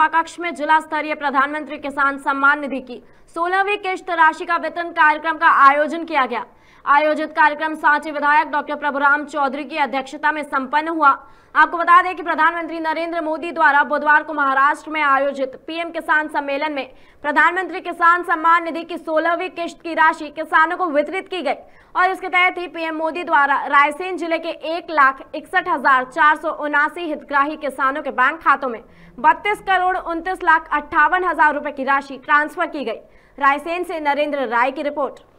कक्ष में जिला स्तरीय प्रधानमंत्री किसान सम्मान निधि की सोलहवीं किश्त राशि का वितरण कार्यक्रम का आयोजन किया गया आयोजित कार्यक्रम सांची विधायक डॉक्टर प्रभुराम चौधरी की अध्यक्षता में संपन्न हुआ आपको बता दें कि प्रधानमंत्री नरेंद्र मोदी द्वारा बुधवार को महाराष्ट्र में आयोजित पीएम किसान सम्मेलन में प्रधानमंत्री किसान सम्मान निधि की सोलहवीं किश्त की राशि किसानों को वितरित की गई और इसके तहत ही पीएम मोदी द्वारा रायसेन जिले के एक लाख इकसठ हजार चार सौ उनासी हितग्राही किसानों के बैंक खातों में बत्तीस करोड़ उनतीस लाख अट्ठावन हजार रूपए की राशि ट्रांसफर की गई रायसेन से नरेंद्र राय की रिपोर्ट